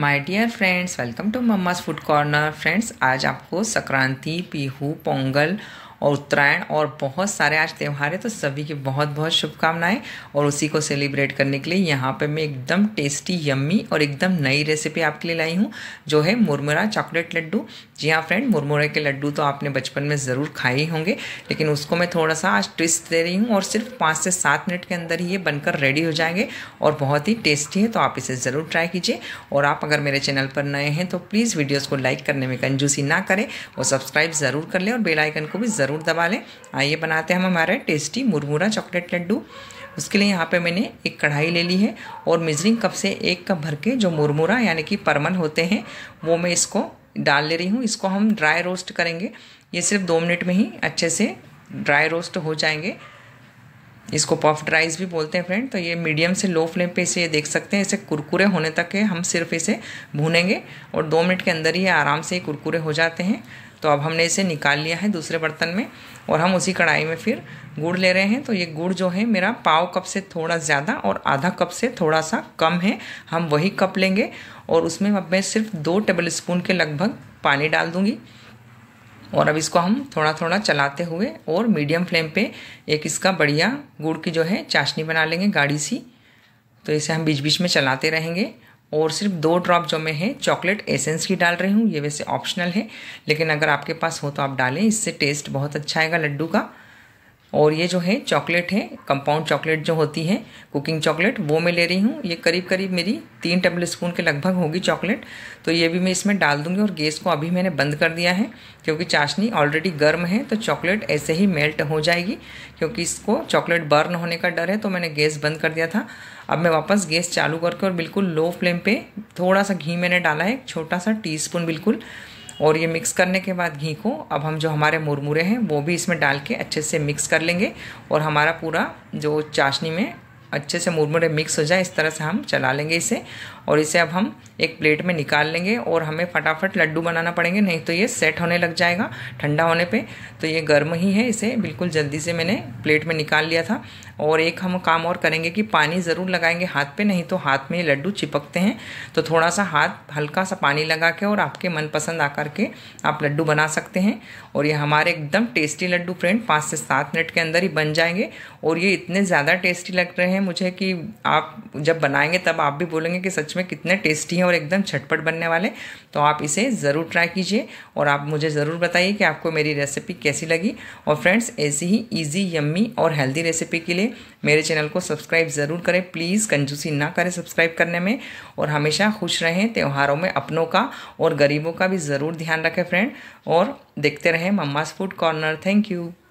my dear friends welcome to mamma food corner friends आज आपको संक्रांति पीहू पोंगल और उत्तरायण और बहुत सारे आज त्यौहार है तो सभी की बहुत बहुत शुभकामनाएं और उसी को सेलिब्रेट करने के लिए यहाँ पे मैं एकदम टेस्टी यम्मी और एकदम नई रेसिपी आपके लिए लाई हूँ जो है मुरमुरा चॉकलेट लड्डू जी हाँ फ्रेंड मुरमुरे के लड्डू तो आपने बचपन में ज़रूर खाए होंगे लेकिन उसको मैं थोड़ा सा आज ट्विस्ट दे रही हूँ और सिर्फ पाँच से सात मिनट के अंदर ही ये बनकर रेडी हो जाएंगे और बहुत ही टेस्टी है तो आप इसे ज़रूर ट्राई कीजिए और आप अगर मेरे चैनल पर नए हैं तो प्लीज़ वीडियोज़ को लाइक करने में कंजूसी ना करें और सब्सक्राइब ज़रूर कर लें और बेलाइकन को भी ज़रूर ज़रूर दबा लें आइए बनाते हैं हम हमारे टेस्टी मुरमुरा चॉकलेट लड्डू उसके लिए यहाँ पे मैंने एक कढ़ाई ले ली है और मेजरिंग कप से एक कप भर के जो मुरमुरा यानी कि परमन होते हैं वो मैं इसको डाल ले रही हूँ इसको हम ड्राई रोस्ट करेंगे ये सिर्फ दो मिनट में ही अच्छे से ड्राई रोस्ट हो जाएंगे इसको पफ्ड राइस भी बोलते हैं फ्रेंड तो ये मीडियम से लो फ्लेम पे इसे देख सकते हैं इसे कुरकुरे होने तक के हम सिर्फ इसे भूनेंगे और दो मिनट के अंदर ही आराम से कुरकुरे हो जाते हैं तो अब हमने इसे निकाल लिया है दूसरे बर्तन में और हम उसी कढ़ाई में फिर गुड़ ले रहे हैं तो ये गुड़ जो है मेरा पाव कप से थोड़ा ज़्यादा और आधा कप से थोड़ा सा कम है हम वही कप लेंगे और उसमें अब मैं सिर्फ दो टेबल स्पून के लगभग पानी डाल दूँगी और अब इसको हम थोड़ा थोड़ा चलाते हुए और मीडियम फ्लेम पे एक इसका बढ़िया गुड़ की जो है चाशनी बना लेंगे गाढ़ी सी तो इसे हम बीच बीच में चलाते रहेंगे और सिर्फ दो ड्रॉप जो मैं है चॉकलेट एसेंस की डाल रही हूँ ये वैसे ऑप्शनल है लेकिन अगर आपके पास हो तो आप डालें इससे टेस्ट बहुत अच्छा आएगा लड्डू का और ये जो है चॉकलेट है कंपाउंड चॉकलेट जो होती है कुकिंग चॉकलेट वो मैं ले रही हूँ ये करीब करीब मेरी तीन टेबल स्पून के लगभग होगी चॉकलेट तो ये भी मैं इसमें डाल दूँगी और गैस को अभी मैंने बंद कर दिया है क्योंकि चाशनी ऑलरेडी गर्म है तो चॉकलेट ऐसे ही मेल्ट हो जाएगी क्योंकि इसको चॉकलेट बर्न होने का डर है तो मैंने गैस बंद कर दिया था अब मैं वापस गैस चालू करके और बिल्कुल लो फ्लेम पर थोड़ा सा घी मैंने डाला है छोटा सा टी बिल्कुल और ये मिक्स करने के बाद घी को अब हम जो हमारे मुरमुरे हैं वो भी इसमें डाल के अच्छे से मिक्स कर लेंगे और हमारा पूरा जो चाशनी में अच्छे से मुरमुरे मिक्स हो जाए इस तरह से हम चला लेंगे इसे और इसे अब हम एक प्लेट में निकाल लेंगे और हमें फटाफट लड्डू बनाना पड़ेंगे नहीं तो ये सेट होने लग जाएगा ठंडा होने पे तो ये गर्म ही है इसे बिल्कुल जल्दी से मैंने प्लेट में निकाल लिया था और एक हम काम और करेंगे कि पानी ज़रूर लगाएंगे हाथ पे नहीं तो हाथ में ये लड्डू चिपकते हैं तो थोड़ा सा हाथ हल्का सा पानी लगा के और आपके मनपसंद आकार के आप लड्डू बना सकते हैं और ये हमारे एकदम टेस्टी लड्डू फ्रेंड पाँच से सात मिनट के अंदर ही बन जाएंगे और ये इतने ज़्यादा टेस्टी लग रहे हैं हैं मुझे कि आप जब बनाएंगे तब आप भी बोलेंगे कि सच में कितने टेस्टी हैं और एकदम झटपट बनने वाले तो आप इसे ज़रूर ट्राई कीजिए और आप मुझे ज़रूर बताइए कि आपको मेरी रेसिपी कैसी लगी और फ्रेंड्स ऐसी ही ईजी यम्मी और हेल्दी रेसिपी के लिए मेरे चैनल को सब्सक्राइब ज़रूर करें प्लीज़ कंजूसी ना करें सब्सक्राइब करने में और हमेशा खुश रहें त्यौहारों में अपनों का और गरीबों का भी ज़रूर ध्यान रखें फ्रेंड और देखते रहें mamma's food corner thank you